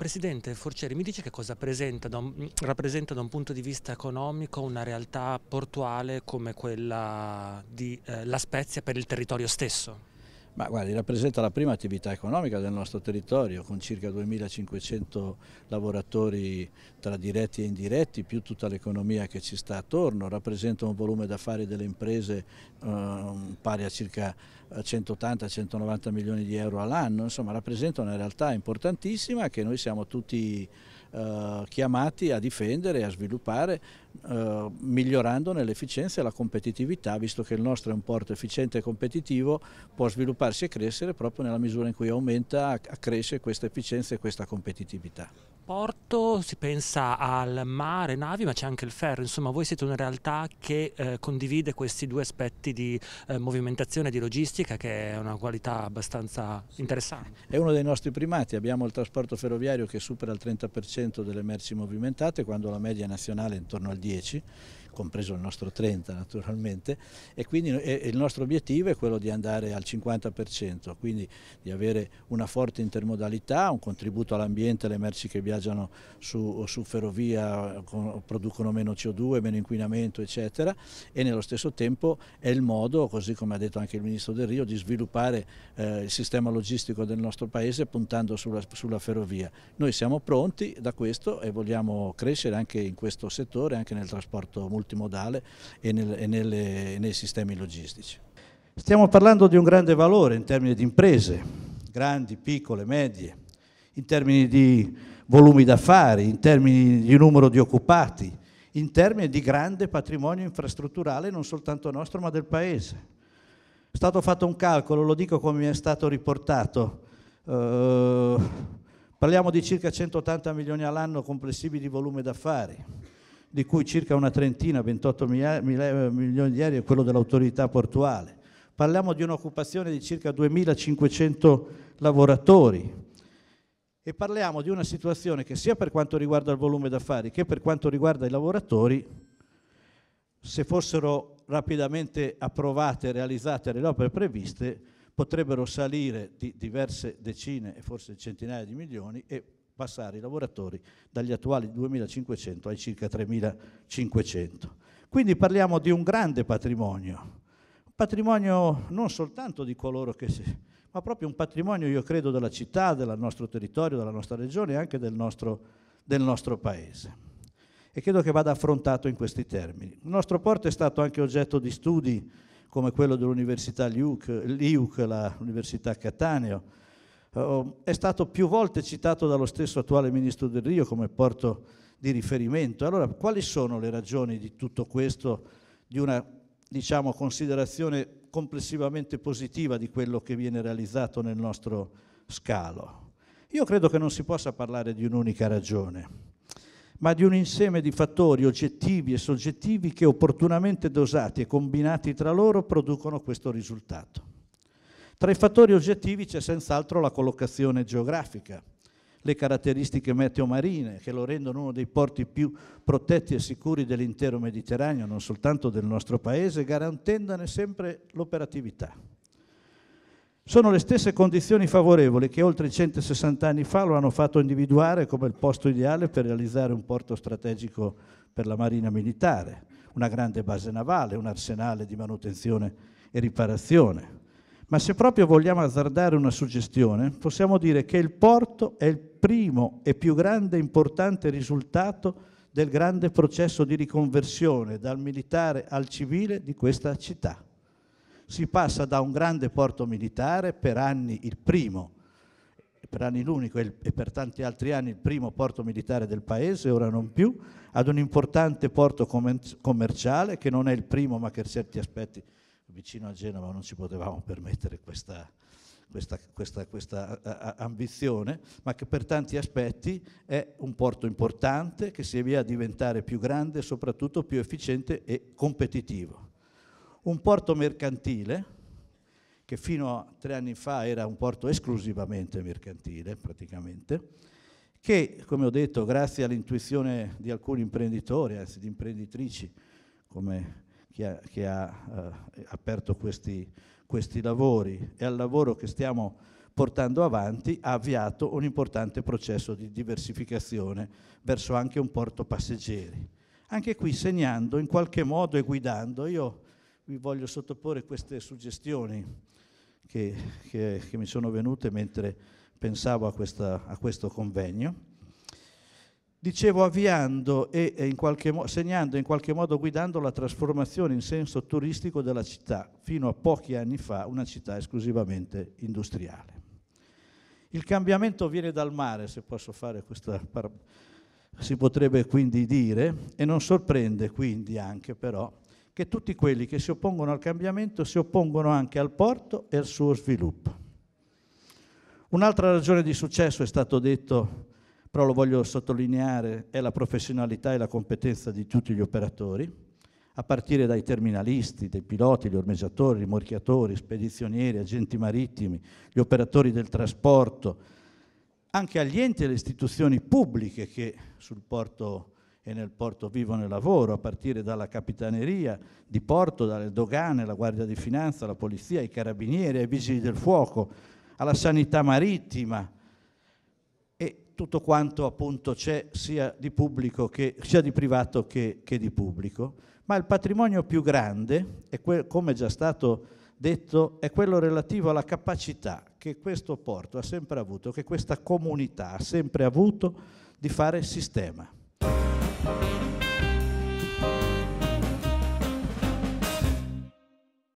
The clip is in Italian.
Presidente Forcieri, mi dice che cosa da un, rappresenta da un punto di vista economico una realtà portuale come quella di eh, La Spezia per il territorio stesso? Ma guardi, rappresenta la prima attività economica del nostro territorio con circa 2.500 lavoratori tra diretti e indiretti, più tutta l'economia che ci sta attorno, rappresenta un volume d'affari delle imprese eh, pari a circa 180-190 eh, milioni di euro all'anno, insomma rappresenta una realtà importantissima che noi siamo tutti eh, chiamati a difendere e a sviluppare eh, migliorandone l'efficienza e la competitività, visto che il nostro è un porto efficiente e competitivo, può svilupparsi e crescere proprio nella misura in cui aumenta, cresce questa efficienza e questa competitività. Porto, si pensa al mare, navi, ma c'è anche il ferro, insomma voi siete una realtà che eh, condivide questi due aspetti di eh, movimentazione e di logistica che è una qualità abbastanza interessante. È uno dei nostri primati, abbiamo il trasporto ferroviario che supera il 30% delle merci movimentate quando la media nazionale è intorno al 10 compreso il nostro 30 naturalmente, e quindi il nostro obiettivo è quello di andare al 50%, quindi di avere una forte intermodalità, un contributo all'ambiente, le merci che viaggiano su, su ferrovia producono meno CO2, meno inquinamento eccetera e nello stesso tempo è il modo, così come ha detto anche il Ministro Del Rio, di sviluppare eh, il sistema logistico del nostro Paese puntando sulla, sulla ferrovia. Noi siamo pronti da questo e vogliamo crescere anche in questo settore, anche nel trasporto multimodale multimodale e, nel, e nelle, nei sistemi logistici. Stiamo parlando di un grande valore in termini di imprese, grandi, piccole, medie, in termini di volumi d'affari, in termini di numero di occupati, in termini di grande patrimonio infrastrutturale non soltanto nostro ma del Paese. È stato fatto un calcolo, lo dico come mi è stato riportato, eh, parliamo di circa 180 milioni all'anno complessivi di volume d'affari di cui circa una trentina, 28 milioni di euro, è quello dell'autorità portuale. Parliamo di un'occupazione di circa 2.500 lavoratori e parliamo di una situazione che sia per quanto riguarda il volume d'affari che per quanto riguarda i lavoratori, se fossero rapidamente approvate e realizzate le opere previste, potrebbero salire di diverse decine e forse centinaia di milioni e passare i lavoratori dagli attuali 2.500 ai circa 3.500. Quindi parliamo di un grande patrimonio, un patrimonio non soltanto di coloro che si, ma proprio un patrimonio, io credo, della città, del nostro territorio, della nostra regione e anche del nostro, del nostro paese. E credo che vada affrontato in questi termini. Il nostro porto è stato anche oggetto di studi come quello dell'Università LIUC, l'Università Catania, eh, oh, è stato più volte citato dallo stesso attuale ministro Del Rio come porto di riferimento. Allora, quali sono le ragioni di tutto questo, di una diciamo, considerazione complessivamente positiva di quello che viene realizzato nel nostro scalo? Io credo che non si possa parlare di un'unica ragione, ma di un insieme di fattori oggettivi e soggettivi che opportunamente dosati e combinati tra loro producono questo risultato. Tra i fattori oggettivi c'è senz'altro la collocazione geografica, le caratteristiche meteo-marine che lo rendono uno dei porti più protetti e sicuri dell'intero Mediterraneo, non soltanto del nostro paese, garantendone sempre l'operatività. Sono le stesse condizioni favorevoli che oltre 160 anni fa lo hanno fatto individuare come il posto ideale per realizzare un porto strategico per la Marina Militare, una grande base navale, un arsenale di manutenzione e riparazione, ma se proprio vogliamo azzardare una suggestione, possiamo dire che il porto è il primo e più grande e importante risultato del grande processo di riconversione dal militare al civile di questa città. Si passa da un grande porto militare, per anni il primo, per anni l'unico e per tanti altri anni il primo porto militare del paese, ora non più, ad un importante porto commerciale che non è il primo ma che per certi aspetti è vicino a Genova non ci potevamo permettere questa, questa, questa, questa, eh, eh, ambizione, ma che per tanti aspetti è un porto importante che si avvia a diventare più grande soprattutto più efficiente e competitivo. Un porto mercantile che fino a tre anni fa era un porto esclusivamente mercantile praticamente, che come ho detto grazie all'intuizione di alcuni imprenditori, anzi di imprenditrici come che ha, che ha eh, aperto questi, questi lavori e al lavoro che stiamo portando avanti ha avviato un importante processo di diversificazione verso anche un porto passeggeri. Anche qui segnando in qualche modo e guidando, io vi voglio sottoporre queste suggestioni che, che, che mi sono venute mentre pensavo a, questa, a questo convegno dicevo avviando e in qualche modo segnando in qualche modo guidando la trasformazione in senso turistico della città, fino a pochi anni fa una città esclusivamente industriale. Il cambiamento viene dal mare, se posso fare questa par- si potrebbe quindi dire, e non sorprende quindi anche però che tutti quelli che si oppongono al cambiamento si oppongono anche al porto e al suo sviluppo. Un'altra ragione di successo, è stato detto però lo voglio sottolineare, è la professionalità e la competenza di tutti gli operatori, a partire dai terminalisti, dai piloti, gli ormeggiatori, i rimorchiatori, spedizionieri, agenti marittimi, gli operatori del trasporto, anche agli enti e alle istituzioni pubbliche che sul porto e nel porto vivono e lavoro, a partire dalla capitaneria di porto, dalle dogane, la Guardia di Finanza, la Polizia, i carabinieri, i vigili del fuoco, alla sanità marittima, tutto quanto appunto c'è sia di, che, sia di privato che, che, di pubblico, ma il patrimonio più grande, quel, come già stato detto, è quello relativo alla capacità che questo porto ha sempre avuto, che questa comunità ha sempre avuto di fare sistema.